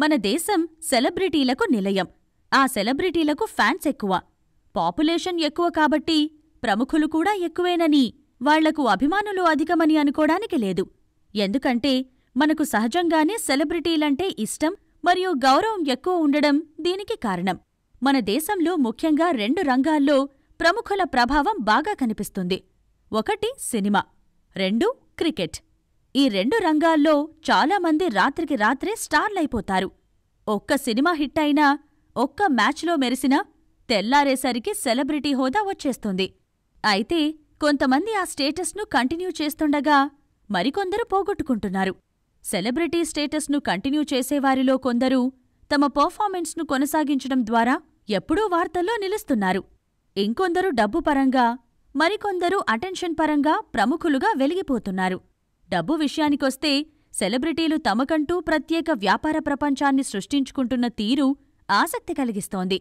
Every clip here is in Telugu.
మన దేశం సెలబ్రిటీలకు నిలయం ఆ సెలబ్రిటీలకు ఫ్యాన్స్ ఎక్కువ పాపులేషన్ ఎక్కువ కాబట్టి ప్రముఖులు కూడా ఎక్కువేనని వాళ్లకు అభిమానులు అధికమని అనుకోడానికి లేదు ఎందుకంటే మనకు సహజంగానే సెలబ్రిటీలంటే ఇష్టం మరియు గౌరవం ఎక్కువ ఉండడం దీనికి కారణం మన దేశంలో ముఖ్యంగా రెండు రంగాల్లో ప్రముఖుల ప్రభావం బాగా కనిపిస్తుంది ఒకటి సినిమా రెండు క్రికెట్ ఈ రెండు రంగాల్లో చాలామంది రాత్రికి రాత్రే స్టార్లైపోతారు ఒక్క సినిమా హిట్ అయినా ఒక్క మ్యాచ్లో మెరిసినా తెల్లారేసరికి సెలబ్రిటీ హోదా వచ్చేస్తుంది అయితే కొంతమంది ఆ స్టేటస్ను కంటిన్యూ చేస్తుండగా మరికొందరు పోగొట్టుకుంటున్నారు సెలబ్రిటీ స్టేటస్ను కంటిన్యూ చేసేవారిలో కొందరు తమ పర్ఫార్మెన్స్ను కొనసాగించడం ద్వారా ఎప్పుడూ వార్తల్లో నిలుస్తున్నారు ఇంకొందరు డబ్బు పరంగా మరికొందరు అటెన్షన్ పరంగా ప్రముఖులుగా వెలిగిపోతున్నారు డబ్బు విషయానికొస్తే సెలబ్రిటీలు తమకంటూ ప్రత్యేక వ్యాపార ప్రపంచాన్ని సృష్టించుకుంటున్న తీరు ఆసక్తి కలిగిస్తోంది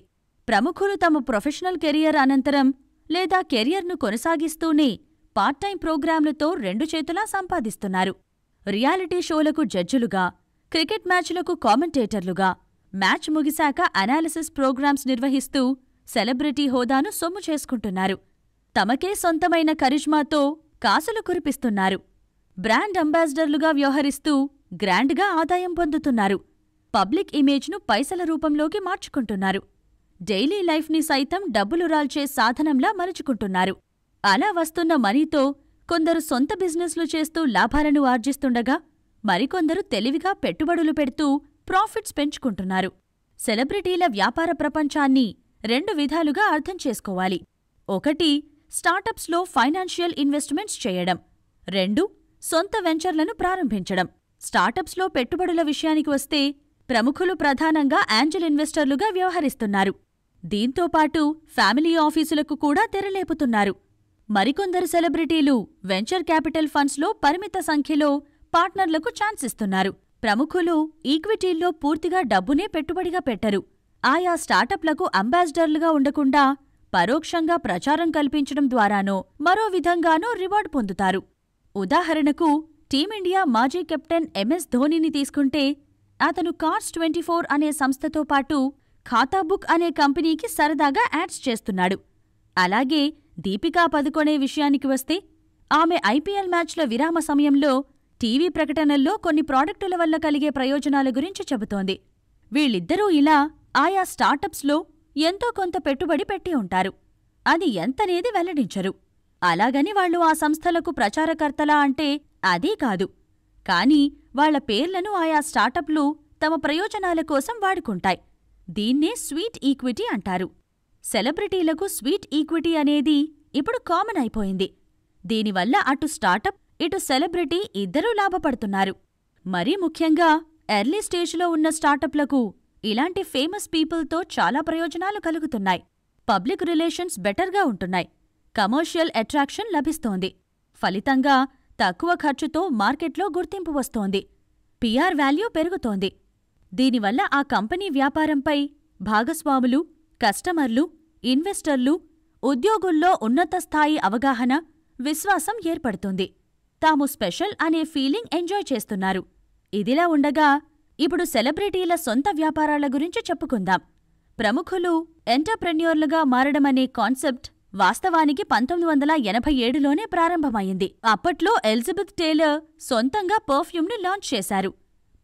ప్రముఖులు తమ ప్రొఫెషనల్ కెరియర్ అనంతరం లేదా కెరియర్ను కొనసాగిస్తూనే పార్ట్ టైం ప్రోగ్రాంలతో రెండు చేతులా సంపాదిస్తున్నారు రియాలిటీ షోలకు జడ్జిలుగా క్రికెట్ మ్యాచ్లకు కామెంటేటర్లుగా మ్యాచ్ ముగిశాక అనాలిసిస్ ప్రోగ్రామ్స్ నిర్వహిస్తూ సెలబ్రిటీ హోదాను సొమ్ము చేసుకుంటున్నారు తమకే సొంతమైన కరిష్మాతో కాసులు కురిపిస్తున్నారు బ్రాండ్ అంబాసిడర్లుగా వ్యవహరిస్తూ గ్రాండ్గా ఆదాయం పొందుతున్నారు పబ్లిక్ ఇమేజ్ను పైసల రూపంలోకి మార్చుకుంటున్నారు డైలీ లైఫ్ని సైతం డబ్బులు రాల్చే సాధనంలా మలుచుకుంటున్నారు అలా వస్తున్న మనీతో కొందరు సొంత బిజినెస్లు చేస్తూ లాభాలను ఆర్జిస్తుండగా మరికొందరు తెలివిగా పెట్టుబడులు పెడుతూ ప్రాఫిట్స్ పెంచుకుంటున్నారు సెలబ్రిటీల వ్యాపార ప్రపంచాన్ని రెండు విధాలుగా అర్థం చేసుకోవాలి ఒకటి స్టార్టప్స్లో ఫైనాన్షియల్ ఇన్వెస్ట్మెంట్స్ చేయడం రెండు సొంత వెంచర్లను ప్రారంభించడం స్టార్టప్స్లో పెట్టుబడుల విషయానికి వస్తే ప్రముఖులు ప్రధానంగా యాంజల్ ఇన్వెస్టర్లుగా వ్యవహరిస్తున్నారు దీంతోపాటు ఫ్యామిలీ ఆఫీసులకు కూడా తెరలేపుతున్నారు మరికొందరు సెలబ్రిటీలు వెంచర్ క్యాపిటల్ ఫండ్స్లో పరిమిత సంఖ్యలో పార్ట్నర్లకు ఛాన్స్ ఇస్తున్నారు ప్రముఖులు ఈక్విటీల్లో పూర్తిగా డబ్బునే పెట్టుబడిగా పెట్టరు ఆయా స్టార్టప్లకు అంబాసిడర్లుగా ఉండకుండా పరోక్షంగా ప్రచారం కల్పించడం ద్వారానో మరో విధంగానో రివార్డ్ పొందుతారు ఉదాహరణకు టీమిండియా మాజీ కెప్టెన్ ఎంఎస్ ధోనిని తీసుకుంటే అతను కార్స్ ట్వంటీ ఫోర్ అనే సంస్థతో పాటు ఖాతాబుక్ అనే కంపెనీకి సరదాగా యాడ్స్ చేస్తున్నాడు అలాగే దీపికా పదుకొనే విషయానికి వస్తే ఆమె ఐపీఎల్ మ్యాచ్ల విరామ సమయంలో టీవీ ప్రకటనల్లో కొన్ని ప్రాడక్టుల వల్ల కలిగే ప్రయోజనాల గురించి చెబుతోంది వీళ్ళిద్దరూ ఇలా ఆయా స్టార్టప్స్లో ఎంతో కొంత పెట్టుబడి పెట్టి ఉంటారు అది ఎంతనేది వెల్లడించరు అలాగని వాళ్ళు ఆ సంస్థలకు ప్రచారకర్తలా అంటే అదీ కాదు కానీ వాళ్ల పేర్లను ఆయా స్టార్టప్లు తమ ప్రయోజనాల కోసం వాడుకుంటాయి దీన్నే స్వీట్ ఈక్విటీ అంటారు సెలబ్రిటీలకు స్వీట్ ఈక్విటీ అనేది ఇప్పుడు కామన్ అయిపోయింది దీనివల్ల అటు స్టార్టప్ ఇటు సెలబ్రిటీ ఇద్దరూ లాభపడుతున్నారు మరీ ముఖ్యంగా ఎర్లీ స్టేజ్లో ఉన్న స్టార్టప్లకు ఇలాంటి ఫేమస్ పీపుల్తో చాలా ప్రయోజనాలు కలుగుతున్నాయి పబ్లిక్ రిలేషన్స్ బెటర్గా ఉంటున్నాయి కమర్షియల్ అట్రాక్షన్ లభిస్తోంది ఫలితంగా తక్కువ ఖర్చుతో మార్కెట్లో గుర్తింపు వస్తోంది పిఆర్ వాల్యూ పెరుగుతోంది దీనివల్ల ఆ కంపెనీ వ్యాపారంపై భాగస్వాములు కస్టమర్లు ఇన్వెస్టర్లు ఉద్యోగుల్లో ఉన్నత స్థాయి అవగాహన విశ్వాసం ఏర్పడుతుంది తాము స్పెషల్ అనే ఫీలింగ్ ఎంజాయ్ చేస్తున్నారు ఇదిలా ఉండగా ఇప్పుడు సెలబ్రిటీల సొంత వ్యాపారాల గురించి చెప్పుకుందాం ప్రముఖులు ఎంటర్ప్రెన్యూర్లుగా మారడమనే కాన్సెప్ట్ వాస్తవానికి పంతొమ్మిది వందల ఎనభై ఏడులోనే ప్రారంభమైంది అప్పట్లో ఎలిజబెత్ టేలర్ సొంతంగా పర్ఫ్యూమ్ను లాంచ్ చేశారు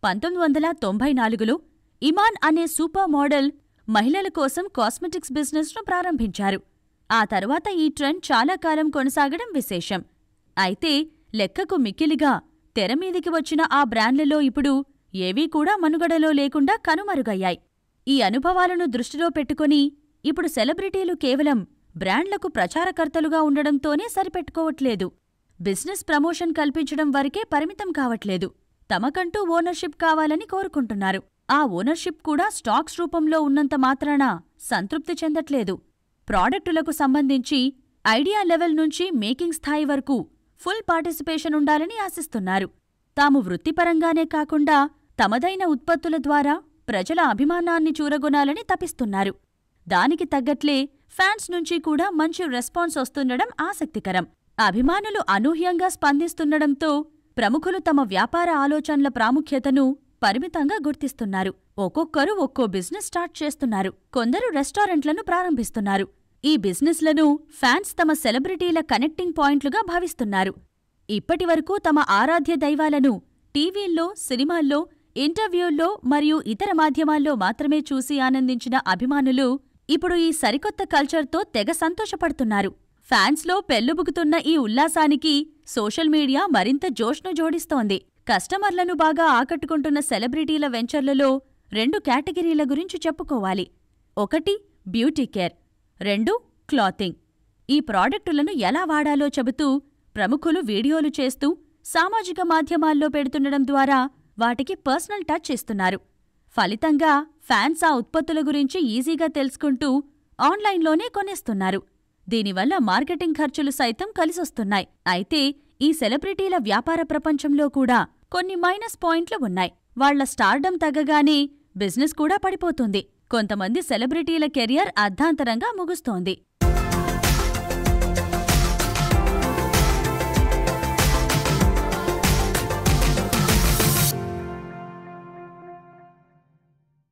పంతొమ్మిది వందల తొంభై నాలుగులో ఇమాన్ అనే సూపర్ మోడల్ మహిళల కోసం కాస్మెటిక్స్ బిజినెస్ను ప్రారంభించారు ఆ తర్వాత ఈ ట్రెండ్ చాలా కాలం కొనసాగడం విశేషం అయితే లెక్కకు మిక్కిలిగా తెరమీదికి వచ్చిన ఆ బ్రాండ్లలో ఇప్పుడు ఏవీ కూడా మనుగడలో లేకుండా కనుమరుగయ్యాయి ఈ అనుభవాలను దృష్టిలో పెట్టుకుని ఇప్పుడు సెలబ్రిటీలు కేవలం బ్రాండ్లకు ప్రచారకర్తలుగా ఉండడంతోనే సరిపెట్టుకోవట్లేదు బిజినెస్ ప్రమోషన్ కల్పించడం వరకే పరిమితం కావట్లేదు తమకంటూ ఓనర్షిప్ కావాలని కోరుకుంటున్నారు ఆ ఓనర్షిప్ కూడా స్టాక్స్ రూపంలో ఉన్నంత మాత్రాన సంతృప్తి చెందట్లేదు ప్రాడక్టులకు సంబంధించి ఐడియా లెవెల్ నుంచి మేకింగ్ స్థాయి వరకు ఫుల్ పార్టిసిపేషన్ ఉండాలని ఆశిస్తున్నారు తాము వృత్తిపరంగానే కాకుండా తమదైన ఉత్పత్తుల ద్వారా ప్రజల అభిమానాన్ని చూరగొనాలని తపిస్తున్నారు దానికి తగ్గట్లే ఫ్యాన్స్ నుంచి కూడా మంచి రెస్పాన్స్ వస్తుండడం ఆసక్తికరం అభిమానులు అనూహ్యంగా స్పందిస్తుండడంతో ప్రముఖులు తమ వ్యాపార ఆలోచనల ప్రాముఖ్యతను పరిమితంగా గుర్తిస్తున్నారు ఒక్కొక్కరు ఒక్కో బిజినెస్ స్టార్ట్ చేస్తున్నారు కొందరు రెస్టారెంట్లను ప్రారంభిస్తున్నారు ఈ బిజినెస్లను ఫ్యాన్స్ తమ సెలబ్రిటీల కనెక్టింగ్ పాయింట్లుగా భావిస్తున్నారు ఇప్పటివరకు తమ ఆరాధ్య దైవాలను టీవీల్లో సినిమాల్లో ఇంటర్వ్యూల్లో మరియు ఇతర మాధ్యమాల్లో మాత్రమే చూసి ఆనందించిన అభిమానులు ఇప్పుడు ఈ సరికొత్త కల్చర్తో తెగ సంతోషపడుతున్నారు ఫ్యాన్స్లో పెళ్లుబుకుతున్న ఈ ఉల్లాసానికి సోషల్ మీడియా మరింత జోష్ను జోడిస్తోంది కస్టమర్లను బాగా ఆకట్టుకుంటున్న సెలబ్రిటీల వెంచర్లలో రెండు కేటగిరీల గురించి చెప్పుకోవాలి ఒకటి బ్యూటీ కేర్ రెండు క్లాతింగ్ ఈ ప్రాడక్టులను ఎలా వాడాలో చెబుతూ ప్రముఖులు వీడియోలు చేస్తూ సామాజిక మాధ్యమాల్లో పెడుతుండడం ద్వారా వాటికి పర్సనల్ టచ్ ఇస్తున్నారు ఫలితంగా ఫ్యాన్స్ ఆ ఉత్పత్తుల గురించి ఈజీగా తెలుసుకుంటూ ఆన్లైన్లోనే కొనేస్తున్నారు దీనివల్ల మార్కెటింగ్ ఖర్చులు సైతం కలిసొస్తున్నాయి అయితే ఈ సెలబ్రిటీల వ్యాపార ప్రపంచంలో కూడా కొన్ని మైనస్ పాయింట్లు ఉన్నాయి వాళ్ల స్టార్డం తగ్గగానే బిజినెస్ కూడా పడిపోతుంది కొంతమంది సెలబ్రిటీల కెరియర్ అర్ధాంతరంగా ముగుస్తోంది